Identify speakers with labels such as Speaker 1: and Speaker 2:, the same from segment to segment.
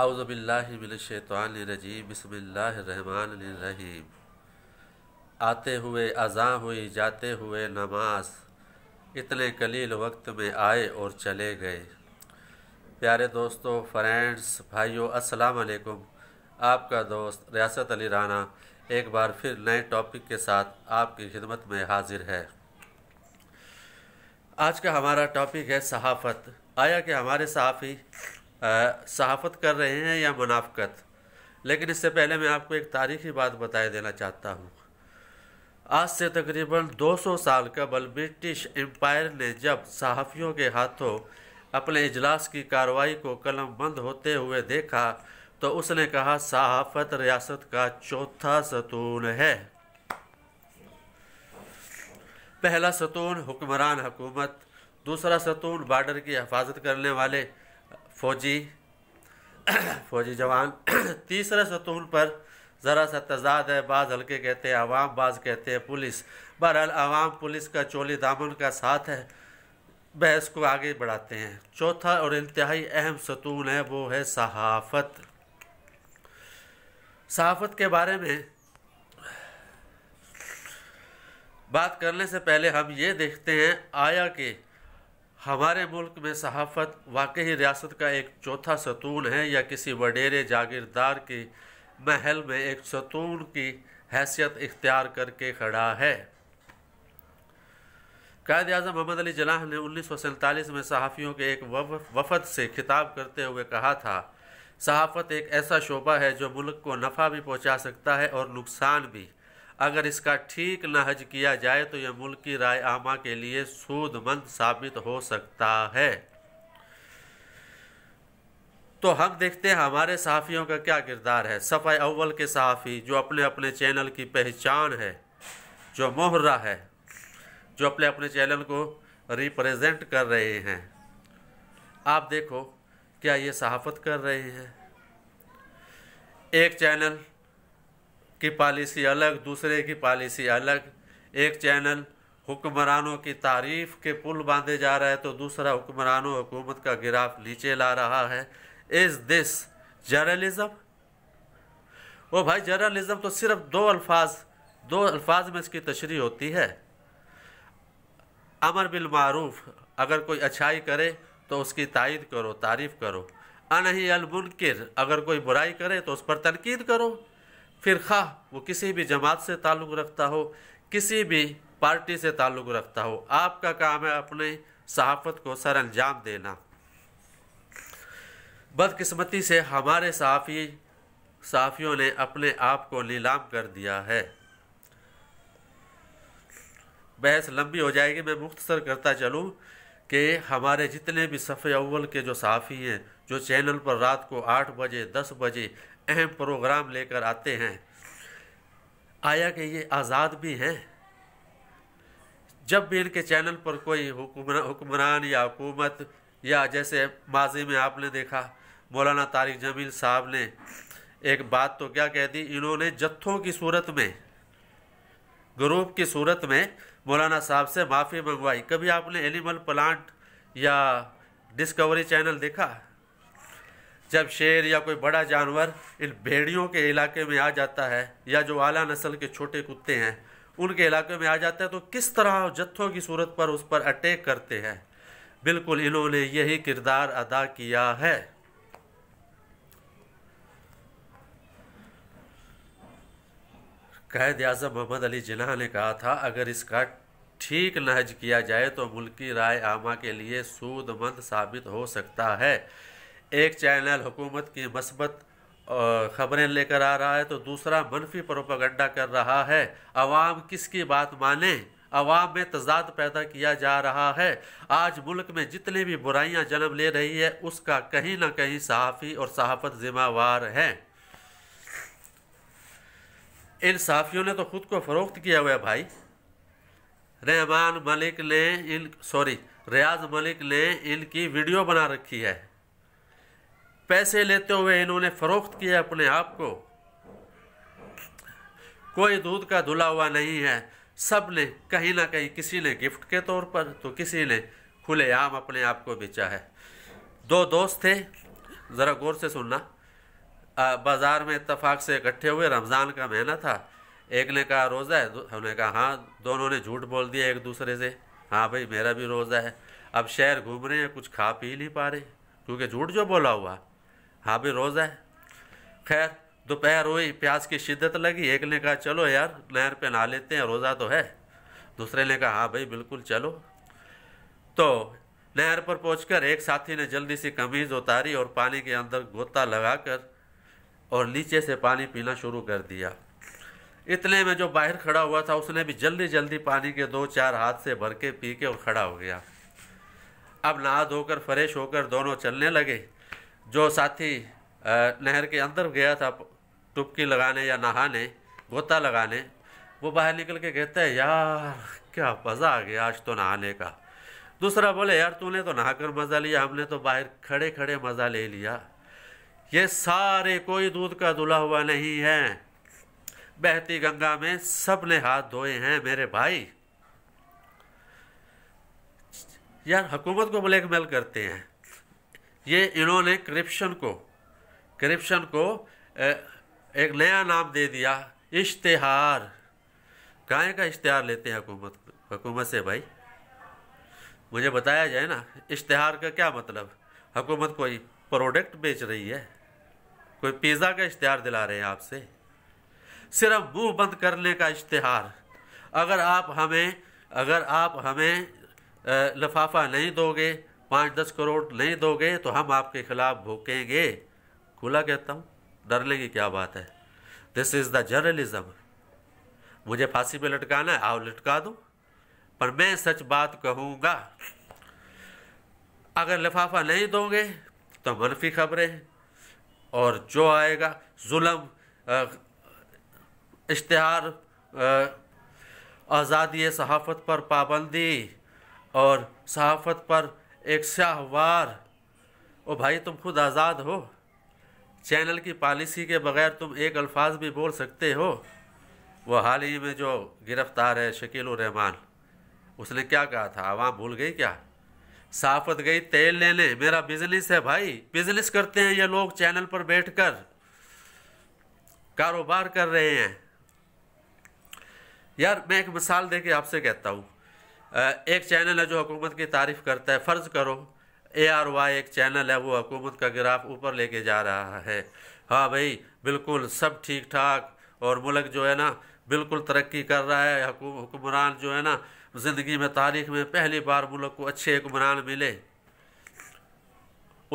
Speaker 1: अवज़बिल्लाशैतरजीम बसमीम आते हुए अज़ा हुई जाते हुए नमाज इतने कलील वक्त में आए और चले गए प्यारे दोस्तों फ्रेंड्स भाइयों अस्सलाम वालेकुम आपका दोस्त रियासत अली राना एक बार फिर नए टॉपिक के साथ आपकी खिदमत में हाजिर है आज का हमारा टॉपिक है सहाफ़त आया कि हमारे सहाफ़ी सहाफ़त कर रहे हैं या मुनाफ़त लेकिन इससे पहले मैं आपको एक तारीखी बात बताए देना चाहता हूँ आज से तकरीबन 200 साल कबल ब्रिटिश एम्पायर ने जब सहाफ़ियों के हाथों अपने इजलास की कार्रवाई को कलम बंद होते हुए देखा तो उसने कहा सहाफ़त रियासत का चौथा सतून है पहला सतून हुक्मरान हुकूमत दूसरा सतून बार्डर की हफाजत करने वाले फौजी फौजी जवान तीसरे सतूल पर ज़रा सा तजाद है बाज़ हल्के कहते हैं आवाम बाज़ कहते हैं पुलिस बहरहाल आवाम पुलिस का चोली दामन का साथ है बहस को आगे बढ़ाते हैं चौथा और इंतहाई अहम सतून है वो है सहाफ़त सहाफ़त के बारे में बात करने से पहले हम ये देखते हैं आया के हमारे मुल्क में सहाफ़त वाकई रियासत का एक चौथा सतून है या किसी वडेरे जागीरदार के महल में एक सतून की हैसियत इख्तियार करके खड़ा है कायद अजम मोहम्मद अली जलाह ने उन्नीस सौ सैंतालीस में सहाफ़ियों के एक वफद से खिताब करते हुए कहा था सहाफ़त एक ऐसा शोबा है जो मुल्क को नफ़ा भी पहुँचा सकता है और नुकसान भी अगर इसका ठीक नहज किया जाए तो यह मुल्क की राय आमा के लिए सूदमंद साबित हो सकता है तो हम देखते हैं हमारे सहाफ़ियों का क्या किरदार है सफ़ा अव्वल के सहाफ़ी जो अपने अपने चैनल की पहचान है जो मोहरा है जो अपने अपने चैनल को रिप्रेजेंट कर रहे हैं आप देखो क्या ये सहाफ़त कर रहे हैं एक चैनल की पॉलिसी अलग दूसरे की पॉलिसी अलग एक चैनल हुक्मरानों की तारीफ के पुल बांधे जा रहा है तो दूसरा हुक्मरानों हुकूमत का गिराफ नीचे ला रहा है इज़ दिस जर्नलिज़म वो भाई जर्नलिज़म तो सिर्फ दो अल्फाज दो अल्फाज में इसकी तशरी होती है अमर मारूफ अगर कोई अच्छाई करे तो उसकी तायद करो तारीफ़ करो अनही अगर कोई बुराई करे तो उस पर तनकीद करो फिर खा वो किसी भी जमात से ताल्लुक़ रखता हो किसी भी पार्टी से ताल्लुक़ रखता हो आपका काम है अपने सहाफ़त को सर अंजाम देना बदकिस्मती से हमारे सहाफ़ी सहाफ़ियों ने अपने आप को नीलाम कर दिया है बहस लंबी हो जाएगी मैं मुख्तसर करता चलूँ कि हमारे जितने भी सफ़े अव्वल के जो साफ़ी हैं जो चैनल पर रात को आठ बजे दस बजे अहम प्रोग्राम लेकर आते हैं आया कि ये आज़ाद भी हैं जब भी इनके चैनल पर कोई हुक्मरान या हुकूमत या जैसे माजी में आपने देखा मौलाना तारिक जमील साहब ने एक बात तो क्या कह दी इन्होंने जत्थों की सूरत में ग्रुप की सूरत में मौलाना साहब से माफ़ी मंगवाई कभी आपने एनिमल प्लांट या डिस्कवरी चैनल देखा जब शेर या कोई बड़ा जानवर इन भेड़ियों के इलाके में आ जाता है या जो आला नस्ल के छोटे कुत्ते हैं उनके इलाके में आ जाता है तो किस तरह जत्थों की सूरत पर उस पर अटैक करते हैं बिल्कुल इन्होंने यही किरदार अदा किया है कैद आजम मोहम्मद अली जिन्ना ने कहा था अगर इसका ठीक नहज किया जाए तो मुल्की राय आमा के लिए सूदमंद साबित हो सकता है एक चैनल हुकूमत की मस्बत ख़बरें लेकर आ रहा है तो दूसरा मनफी प्रोपागंडा कर रहा है अवाम किसकी बात माने अवाम में तजाद पैदा किया जा रहा है आज मुल्क में जितनी भी बुराइयां जन्म ले रही है उसका कहीं ना कहीं सहाफ़ी और सहाफ़त ज़िम्मेवार हैं इन सहाफ़ियों ने तो ख़ुद को फ़रोख्त किया हुआ है भाई रहमान मलिक ने इन सॉरी रियाज मलिक ने इनकी वीडियो बना रखी है पैसे लेते हुए इन्होंने फरोख्त किया अपने आप को कोई दूध का धुला हुआ नहीं है सब ने कहीं ना कहीं किसी ने गिफ्ट के तौर पर तो किसी ने खुलेआम अपने आप को बेचा है दो दोस्त थे ज़रा गौर से सुनना बाज़ार में इतफाक़ से इकट्ठे हुए रमज़ान का महीना था एक ने कहा रोज़ा है उन्होंने कहा हाँ दोनों ने झूठ बोल दिया एक दूसरे से हाँ भाई मेरा भी रोज़ा है अब शहर घूम रहे हैं कुछ खा पी नहीं पा रहे क्योंकि झूठ जो बोला हुआ हाँ भी रोज़ है खैर दोपहर हुई प्यास की शिद्दत लगी एक ने कहा चलो यार नहर पे नहा लेते हैं रोज़ा तो है दूसरे ने कहा हाँ भाई बिल्कुल चलो तो नहर पर पहुंचकर एक साथी ने जल्दी सी कमीज़ उतारी और पानी के अंदर गोता लगाकर और नीचे से पानी पीना शुरू कर दिया इतने में जो बाहर खड़ा हुआ था उसने भी जल्दी जल्दी पानी के दो चार हाथ से भर के पी के और खड़ा हो गया अब नहा धोकर फ्रेश होकर दोनों चलने लगे जो साथी नहर के अंदर गया था टुपकी लगाने या नहाने गोता लगाने वो बाहर निकल के कहते हैं यार क्या मज़ा आ गया आज तो नहाने का दूसरा बोले यार तूने तो नहाकर मज़ा लिया हमने तो बाहर खड़े खड़े मज़ा ले लिया ये सारे कोई दूध का दुला हुआ नहीं है बहती गंगा में सब ने हाथ धोए हैं मेरे भाई यार हुकूमत को ब्लैकमेल करते हैं ये इन्होंने करप्शन को करप्शन को एक नया नाम दे दिया इश्तहार गाय का इश्तहार लेते हैं हुकूमत हुकूमत से भाई मुझे बताया जाए ना इश्तहार का क्या मतलब हुकूमत कोई प्रोडक्ट बेच रही है कोई पिज़्ज़ा का इश्तहार दिला रहे हैं आपसे सिर्फ मुंह बंद करने का इश्तहार अगर आप हमें अगर आप हमें लफाफा नहीं दोगे पाँच दस करोड़ नहीं दोगे तो हम आपके खिलाफ भूकेंगे खुला कहता हूँ डरने की क्या बात है दिस इज़ द जर्नलिज्म मुझे फांसी पे लटकाना है आओ लटका दो पर मैं सच बात कहूँगा अगर लिफाफा नहीं दोगे तो मनफी खबरें और जो आएगा जुलम इश्तहार आज़ादी सहाफ़त पर पाबंदी और सहाफ़त पर एक शाहवार ओ भाई तुम खुद आज़ाद हो चैनल की पॉलिसी के बगैर तुम एक अल्फाज भी बोल सकते हो वो हाल ही में जो गिरफ्तार है शकील रहमान उसने क्या कहा था आवाम भूल गई क्या साफत गई तेल लेने मेरा बिजनेस है भाई बिजनेस करते हैं ये लोग चैनल पर बैठकर कारोबार कर रहे हैं यार मैं एक मिसाल दे के आपसे कहता हूँ एक चैनल है जो हुकूमत की तारीफ़ करता है फ़र्ज़ करो ए आर वाई एक चैनल है वो हुकूमत का ग्राफ ऊपर लेके जा रहा है हाँ भाई बिल्कुल सब ठीक ठाक और मुल्क जो है ना बिल्कुल तरक्की कर रहा है हुक्मरान जो है ना ज़िंदगी में तारीख में पहली बार मुल्क को अच्छे हुक्मरान मिले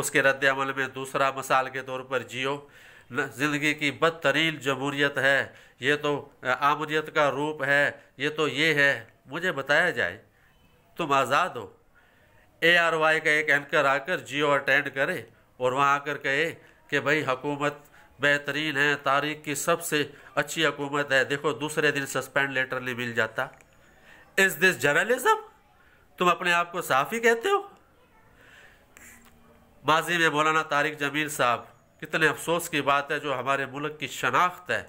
Speaker 1: उसके रद्द अमल में दूसरा मिसाल के तौर पर जियो ज़िंदगी की बदतरीन जमहूरीत है ये तो आमरीत का रूप है ये तो ये है मुझे बताया जाए तुम आज़ाद हो ए आर वाई का एक एंकर आकर जियो अटेंड करे और वहाँ आकर कहे कि भाई हुकूमत बेहतरीन है तारीख की सबसे अच्छी हकूमत है देखो दूसरे दिन सस्पेंड लेटर नहीं मिल जाता इज़ दिस जर्नलिज्म तुम अपने आप को साफ ही कहते हो माजी में मौलाना तारिक जमील साहब कितने अफसोस की बात है जो हमारे मुल्क की शनाख्त है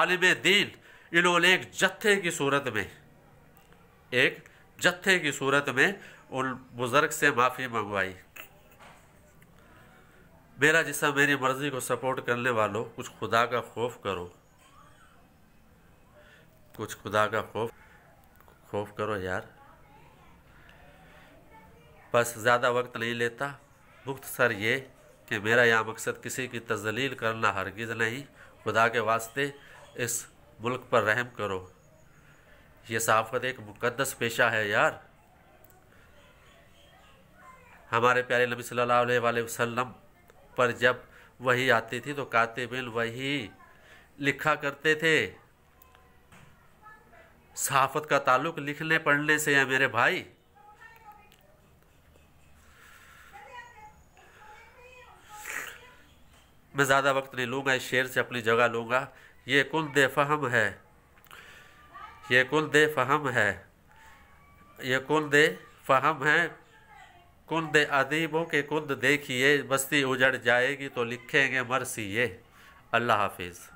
Speaker 1: आलिम दीन इन्होंने एक जत्थे की सूरत में एक जत्थे की सूरत में उन बुज़ुर्ग से माफ़ी मंगवाई मेरा जिसम मेरी मर्ज़ी को सपोर्ट करने वालों कुछ खुदा का खौफ करो कुछ खुदा का खौफ खौफ करो यार बस ज़्यादा वक्त नहीं लेता मुख्त सर ये कि मेरा यह मकसद किसी की तजलील करना हरगिज़ नहीं खुदा के वास्ते इस मुल्क पर रहम करो ये सहाफ़त एक मुकदस पेशा है यार हमारे प्यारे नबी सल्लल्लाहु अलैहि वसल्लम पर जब वही आती थी तो बिल वही लिखा करते थे सहाफ़त का ताल्लुक लिखने पढ़ने से है मेरे भाई मैं ज़्यादा वक्त नहीं लूँगा इस शेर से अपनी जगह लूँगा ये कुल देफहम है ये कुल दे फहम है ये कुल दे फहम है कुंद अदीबों के कुंद देखिए बस्ती उजड़ जाएगी तो लिखेंगे मरसी ये अल्लाह हाफिज़